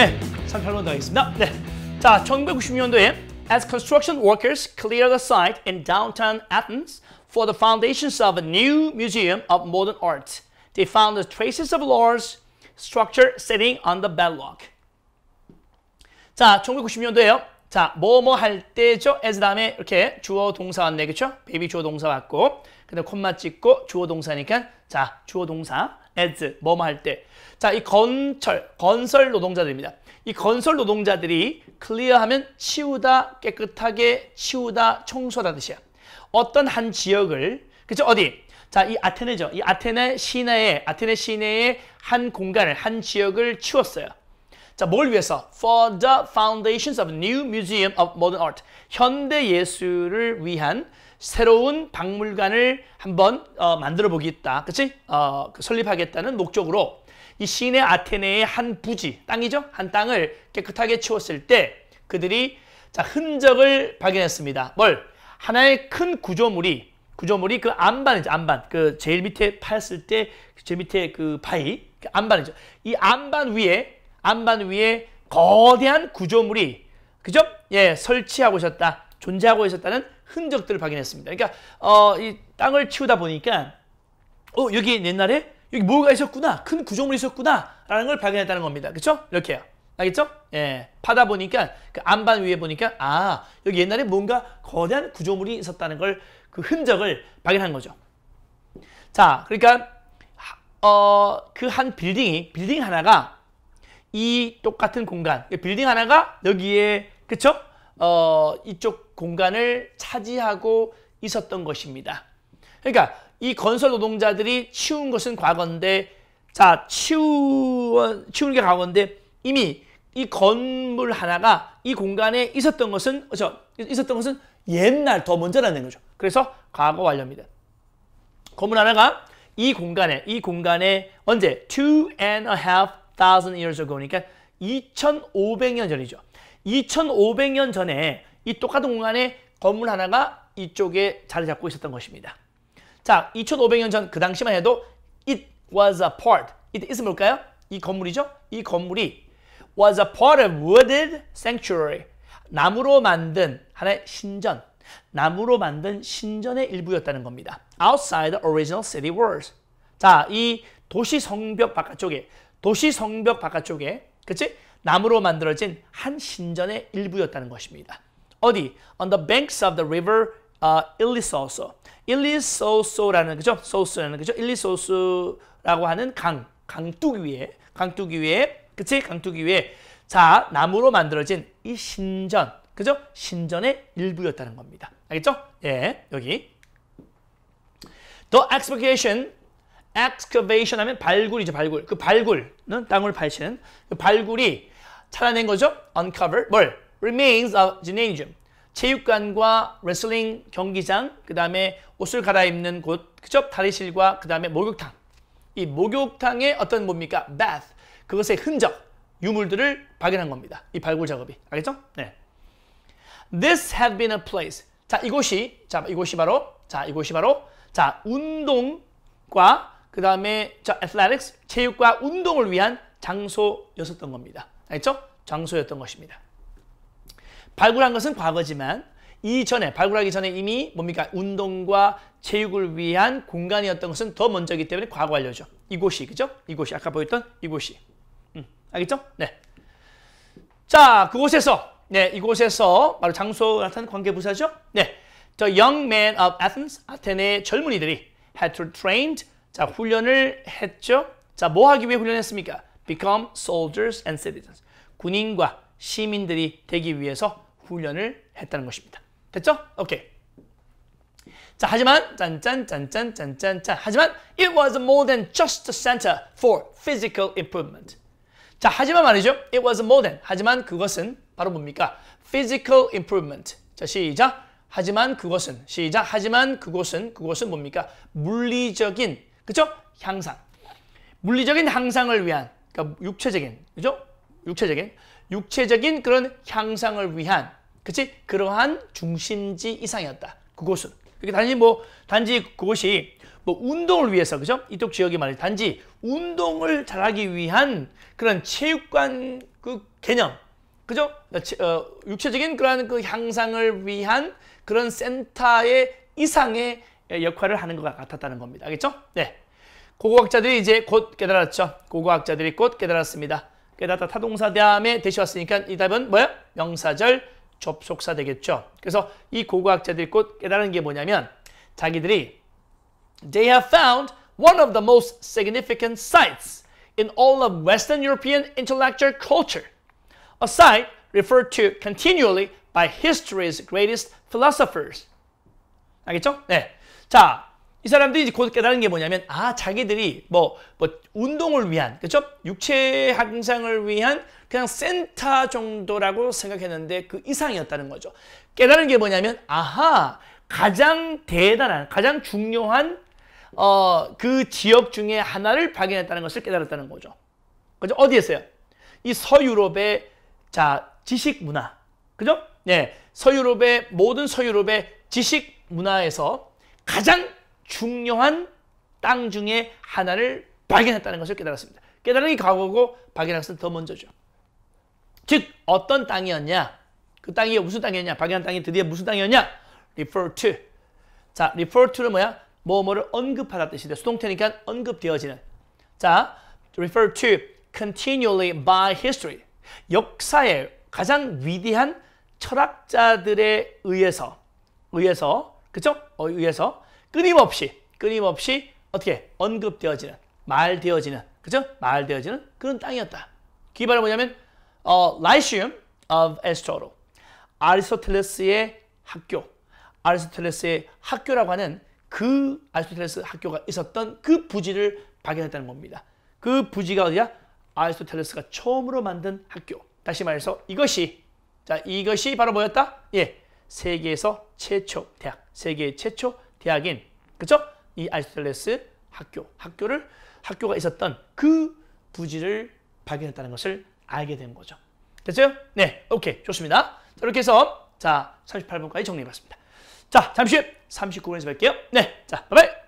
네, 38번 더하겠습니다. 네, 자 1990년도에 As construction workers clear the site in downtown Athens for the foundations of a new museum of modern art, they found the traces of Laura's structure sitting on the bedrock. 자, 1990년도에요. 자, 뭐 뭐 할 때죠? as 다음에 이렇게 주어 동사 왔네. 그쵸? 베이비 주어 동사 왔고, 그 다음 콤마 찍고 주어 동사니까 자, 주어 동사 as 뭐뭐 할 때. 자, 이건철 건설 노동자들입니다. 이 건설 노동자들이 clear하면 치우다, 깨끗하게 치우다, 청소하다 뜻이야. 어떤 한 지역을, 그쵸, 어디? 자, 이 아테네죠. 이 아테네 시내에, 아테네 시내에한 공간을, 한 지역을 치웠어요. 자, 뭘 위해서? For the foundations of new museum of modern art. 현대 예술을 위한 새로운 박물관을 한번 어, 만들어 보겠다. 그치? 어, 그 설립하겠다는 목적으로 이 시내 아테네의 한 부지, 땅이죠? 한 땅을 깨끗하게 치웠을 때 그들이 자, 흔적을 발견했습니다. 뭘? 하나의 큰 구조물이 구조물이 그 안반이죠. 안반. 그 제일 밑에 파였을 때 그 제일 밑에 그 바위, 그 안반이죠. 이 안반 위에 안반 위에 거대한 구조물이 그죠? 예, 설치하고 있었다. 존재하고 있었다는 흔적들을 발견했습니다. 그러니까 어, 이 땅을 치우다 보니까 어 여기 옛날에 여기 뭐가 있었구나 큰 구조물이 있었구나라는 걸 발견했다는 겁니다. 그렇죠? 이렇게요. 알겠죠? 예, 파다 보니까 그 안반 위에 보니까 아 여기 옛날에 뭔가 거대한 구조물이 있었다는 걸 그 흔적을 발견한 거죠. 자, 그러니까 어 그 한 빌딩이 빌딩 하나가 이 똑같은 공간 그 빌딩 하나가 여기에 그렇죠 어, 이쪽 공간을 차지하고 있었던 것입니다. 그러니까 이 건설 노동자들이 치운 것은 과거인데 자 치우, 치우게 과거인데 이미 이 건물 하나가 이 공간에 있었던 것은 저 그렇죠? 있었던 것은 옛날 더 먼저라는 거죠. 그래서 과거 완료입니다. 건물 하나가 이 공간에 이 공간에 언제 two and a half thousand years ago니까 그러니까 2,500년 전이죠. 2,500년 전에 이 똑같은 공간에 건물 하나가 이쪽에 자리 잡고 있었던 것입니다. 자, 2,500년 전 그 당시만 해도 it was a part. it is 뭘까요? 이 건물이죠? 이 건물이 was a part of wooded sanctuary. 나무로 만든 하나의 신전, 나무로 만든 신전의 일부였다는 겁니다. outside the original city walls. 자, 이 도시 성벽 바깥쪽에, 도시 성벽 바깥쪽에 그치? 나무로 만들어진 한 신전의 일부였다는 것입니다. 어디? On the banks of the river uh, i l i s o s o i l i s o s o 라는 그죠? 소스라는 그죠? i l i s o s o 라고 하는 강, 강둑 위에, 강둑 위에, 그치? 강둑 위에 자 나무로 만들어진 이 신전, 그죠? 신전의 일부였다는 겁니다. 알겠죠? 예, 여기. The expectation excavation 하면 발굴이죠, 발굴. 그 발굴은 땅을 파헤치는 그 발굴이 찾아낸 거죠. uncover 뭘? remains of gymnasium. 체육관과 레슬링 경기장, 그다음에 옷을 갈아입는 곳, 그죠? 다리실과 그다음에 목욕탕. 이 목욕탕의 어떤 뭡니까? bath. 그것의 흔적, 유물들을 발견한 겁니다. 이 발굴 작업이. 알겠죠? 네. This had been a place. 자, 이곳이 자, 이곳이 바로 자, 이곳이 바로 자, 운동과 그 다음에 자 athletics 체육과 운동을 위한 장소였었던 겁니다. 알겠죠? 장소였던 것입니다. 발굴한 것은 과거지만 이전에 발굴하기 전에 이미 뭡니까 운동과 체육을 위한 공간이었던 것은 더 먼저기 때문에 과거 완료죠. 이곳이 그죠? 이곳이 아까 보였던 이곳이 음, 알겠죠? 네. 자 그곳에서 네 이곳에서 바로 장소 같은 관계부사죠. 네, the young men of Athens 아테네의 젊은이들이 had to t r a i n 자, 훈련을 했죠? 자, 뭐 하기 위해 훈련했습니까? Become soldiers and citizens. 군인과 시민들이 되기 위해서 훈련을 했다는 것입니다. 됐죠? 오케이. 자, 하지만 짠짠짠짠짠짠짠 하지만 it was more than just a center for physical improvement. 자, 하지만 말이죠. It was more than. 하지만 그것은 바로 뭡니까? physical improvement. 자, 시작. 하지만 그것은 시작. 하지만 그것은 그것은 뭡니까? 물리적인 그렇죠? 향상. 물리적인 향상을 위한 그니까 육체적인 그죠? 육체적인 육체적인 그런 향상을 위한 그치? 그러한 중심지 이상이었다. 그곳은. 그게 단지 뭐 단지 그곳이뭐 운동을 위해서 그죠? 이쪽 지역이 말이 단지 운동을 잘하기 위한 그런 체육관 그 개념 그죠? 그러니까 어, 육체적인 그러한 그 향상을 위한 그런 센터의 이상의 역할을 하는 것 같았다는 겁니다. 알겠죠? 네. 고고학자들이 이제 곧 깨달았죠. 고고학자들이 곧 깨달았습니다. 깨닫다 타동사 다음에 대시 왔으니까 이 답은 뭐예요 명사절 접속사 되겠죠. 그래서 이 고고학자들이 곧 깨달은 게 뭐냐면 자기들이 They have found one of the most significant sites in all of Western European intellectual culture. A site referred to continually by history's greatest philosophers. 알겠죠? 네. 자, 이 사람들이 이제 곧 깨달은 게 뭐냐면 아 자기들이 뭐, 뭐 운동을 위한 그죠 육체 향상을 위한 그냥 센터 정도라고 생각했는데 그 이상이었다는 거죠 깨달은 게 뭐냐면 아하 가장 대단한 가장 중요한 어, 그 지역 중에 하나를 발견했다는 것을 깨달았다는 거죠 그죠 어디에서요 이 서유럽의 자 지식 문화 그죠 네 서유럽의 모든 서유럽의 지식 문화에서 가장 중요한 땅 중에 하나를 발견했다는 것을 깨달았습니다. 깨달은 게 과거고 발견한 것은 더 먼저죠. 즉 어떤 땅이었냐? 그 땅이 무슨 땅이었냐? 발견한 땅이 드디어 무슨 땅이었냐? refer to. 자, refer to는 뭐야? 뭐뭐를 언급하다 뜻이다. 수동태니까 언급되어지는. 자, refer to continually by history. 역사의 가장 위대한 철학자들에 의해서 의해서 그쵸? 어, 위해서 끊임없이 끊임없이 어떻게 언급되어지는 말되어지는 그죠? 말되어지는 그런 땅이었다. 기발은 그 뭐냐면 어, Lyceum of Aristotle 아리스토텔레스의 학교 아리스토텔레스의 학교라고 하는 그 아리스토텔레스 학교가 있었던 그 부지를 발견했다는 겁니다. 그 부지가 어디야? 아리스토텔레스가 처음으로 만든 학교. 다시 말해서 이것이 자 이것이 바로 뭐였다? 예, 세계에서 최초 대학, 세계 최초 대학인 그죠? 이 아리스토텔레스 학교, 학교를 학교가 있었던 그 부지를 발견했다는 것을 알게 된 거죠. 됐어요? 네, 오케이, 좋습니다. 자, 이렇게 해서 자 38분까지 정리해봤습니다. 자, 잠시 39분에서 뵐게요. 네, 자, 바이바이.